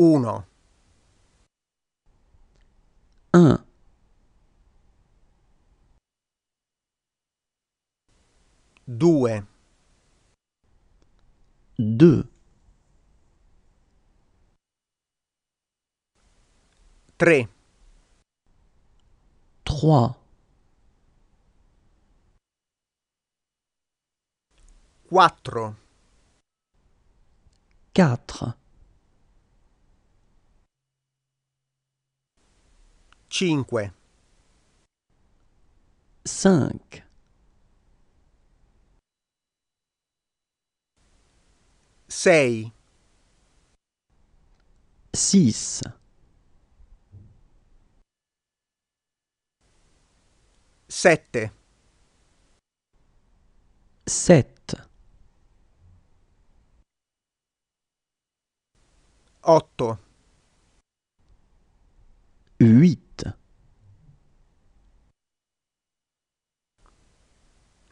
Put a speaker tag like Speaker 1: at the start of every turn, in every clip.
Speaker 1: 1 1 2 2 3 3 4
Speaker 2: 4
Speaker 1: 5 5
Speaker 2: 6
Speaker 1: 6 7 7 8 8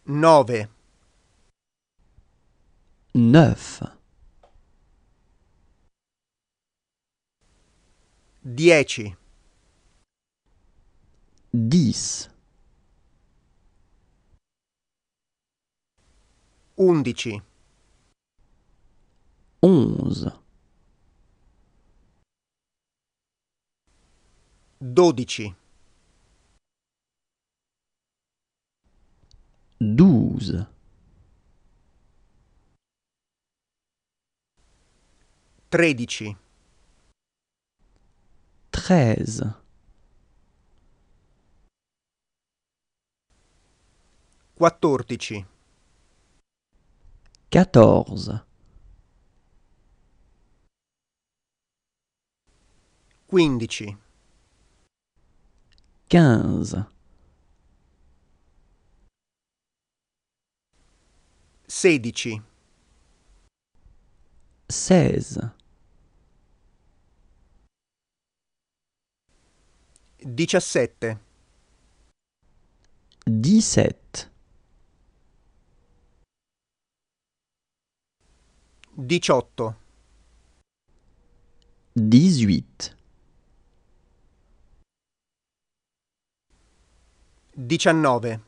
Speaker 1: 9
Speaker 2: 9
Speaker 1: 10 10 11 11 12
Speaker 2: douze.
Speaker 1: Tredici.
Speaker 2: Treize.
Speaker 1: Quattordici.
Speaker 2: Quatorze.
Speaker 1: Quindici.
Speaker 2: Quinze.
Speaker 1: 16
Speaker 2: 16
Speaker 1: 17
Speaker 2: 17
Speaker 1: 18 18 19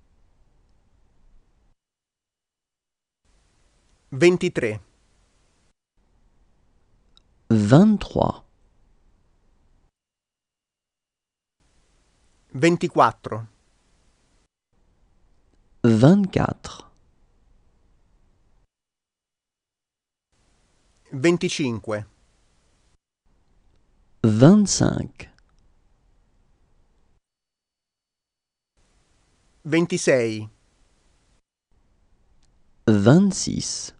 Speaker 1: 23 23 24
Speaker 2: 24
Speaker 1: 25 25 26
Speaker 2: 26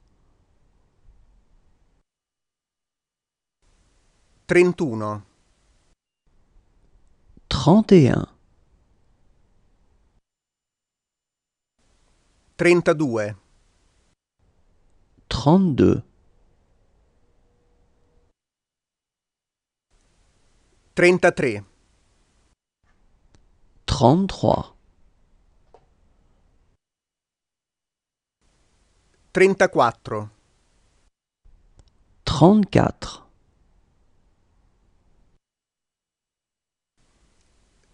Speaker 1: Trentuno.
Speaker 2: Trente et un.
Speaker 1: Trentadue.
Speaker 2: Trentadue.
Speaker 1: Trentatré.
Speaker 2: Trentatré.
Speaker 1: Trentaquattro.
Speaker 2: Trentaquattro.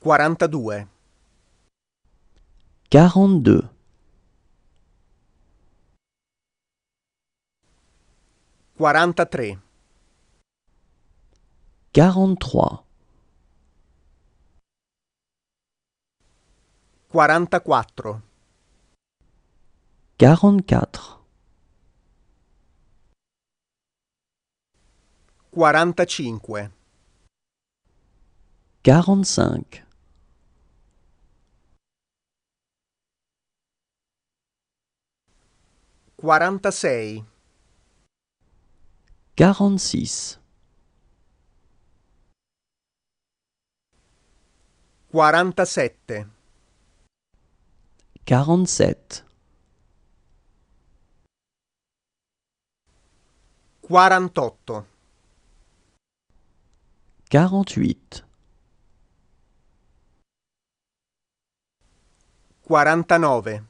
Speaker 1: 42
Speaker 2: 42
Speaker 1: 43
Speaker 2: 43 44
Speaker 1: 44
Speaker 2: 45 45
Speaker 1: Quarantasei.
Speaker 2: Quarante-six.
Speaker 1: Quarantasette.
Speaker 2: Quarante-sept.
Speaker 1: Quarantotto. Quarantanove.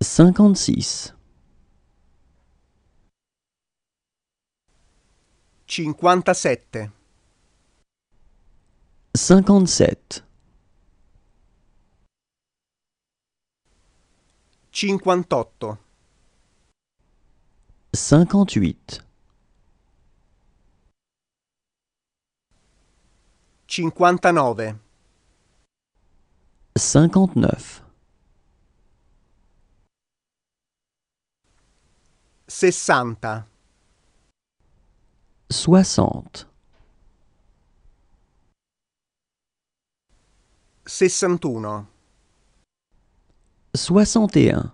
Speaker 2: cinquante-six
Speaker 1: cinquante-sept
Speaker 2: cinquante-sept
Speaker 1: cinquante
Speaker 2: cinquante-huit, cinquante-huit cinquante-neuf cinquante-neuf
Speaker 1: Sessanta.
Speaker 2: Soixante. Soixante et un.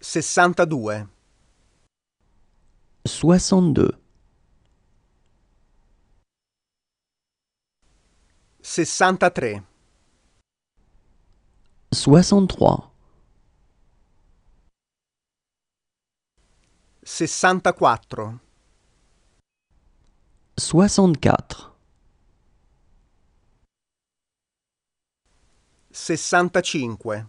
Speaker 1: soixante-deux
Speaker 2: Soixante-deux.
Speaker 1: Sessantatré.
Speaker 2: Soixante-trois.
Speaker 1: 64
Speaker 2: 64
Speaker 1: 65 65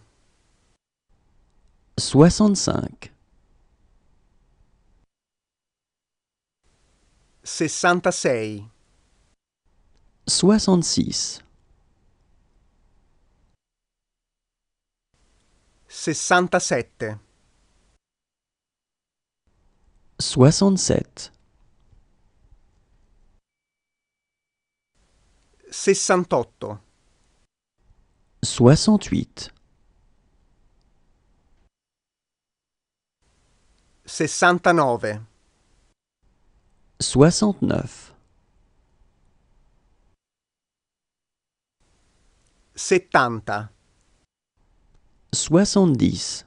Speaker 1: 66
Speaker 2: 66 67 67
Speaker 1: 68
Speaker 2: 68
Speaker 1: 69
Speaker 2: 69
Speaker 1: 70
Speaker 2: 70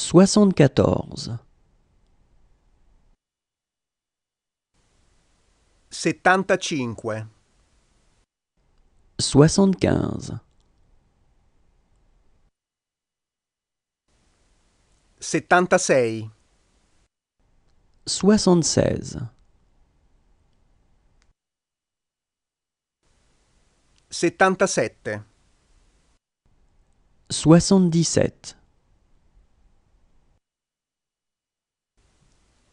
Speaker 2: 74
Speaker 1: 75
Speaker 2: 75
Speaker 1: 76
Speaker 2: 76
Speaker 1: 77
Speaker 2: 77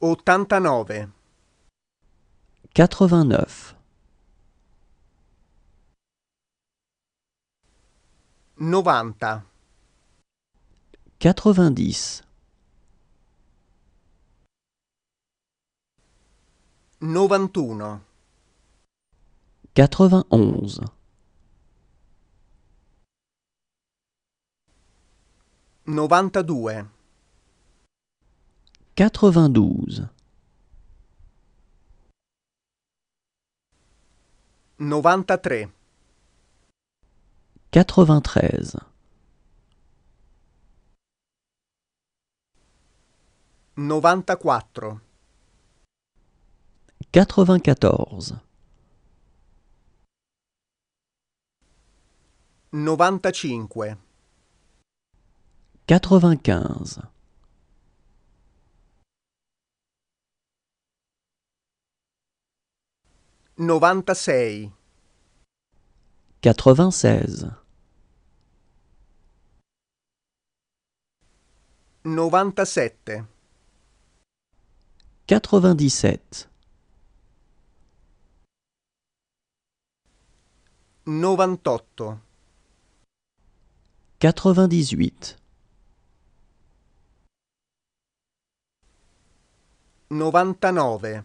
Speaker 1: 89
Speaker 2: 89
Speaker 1: 90
Speaker 2: 90
Speaker 1: 91
Speaker 2: 91
Speaker 1: 92
Speaker 2: 92
Speaker 1: 93
Speaker 2: 93
Speaker 1: 94
Speaker 2: 94
Speaker 1: 95
Speaker 2: 95
Speaker 1: 96
Speaker 2: 96
Speaker 1: 97 97
Speaker 2: 98 98
Speaker 1: 99